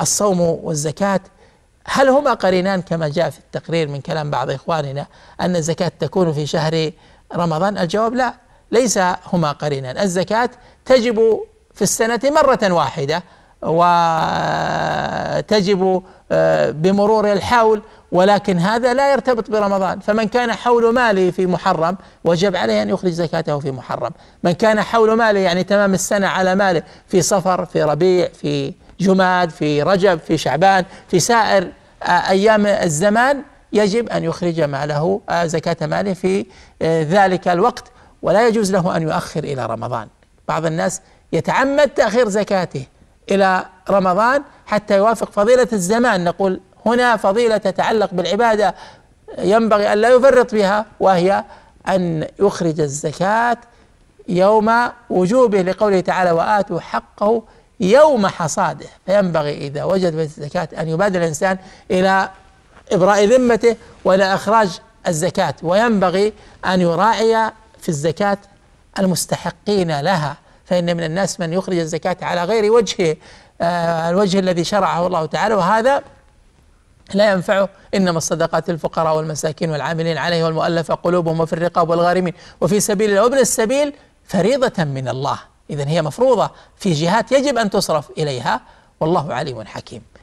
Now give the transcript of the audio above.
الصوم والزكاة هل هما قرينان كما جاء في التقرير من كلام بعض إخواننا أن الزكاة تكون في شهر رمضان الجواب لا ليس هما قرينان الزكاة تجب في السنة مرة واحدة وتجب آه، بمرور الحول ولكن هذا لا يرتبط برمضان فمن كان حول ماله في محرم وجب عليه أن يخرج زكاته في محرم من كان حول ماله يعني تمام السنة على ماله في صفر في ربيع في جماد في رجب في شعبان في سائر آه، أيام الزمان يجب أن يخرج ماله آه، زكاة ماله في آه، ذلك الوقت ولا يجوز له أن يؤخر إلى رمضان بعض الناس يتعمد تأخير زكاته إلى رمضان حتى يوافق فضيلة الزمان نقول هنا فضيلة تتعلق بالعبادة ينبغي أن لا يفرط بها وهي أن يخرج الزكاة يوم وجوبه لقوله تعالى وآتوا حقه يوم حصاده فينبغي إذا وجد بيت الزكاة أن يبادر الإنسان إلى إبراء ذمته وإلى إخراج الزكاة وينبغي أن يراعي في الزكاة المستحقين لها فإن من الناس من يخرج الزكاة على غير وجهه آه، الوجه الذي شرعه الله تعالى وهذا لا ينفعه انما الصدقات للفقراء والمساكين والعاملين عليه والمؤلفه قلوبهم وفي الرقاب والغارمين وفي سبيل الله وابن السبيل فريضه من الله إذا هي مفروضة في جهات يجب أن تصرف إليها والله عليم حكيم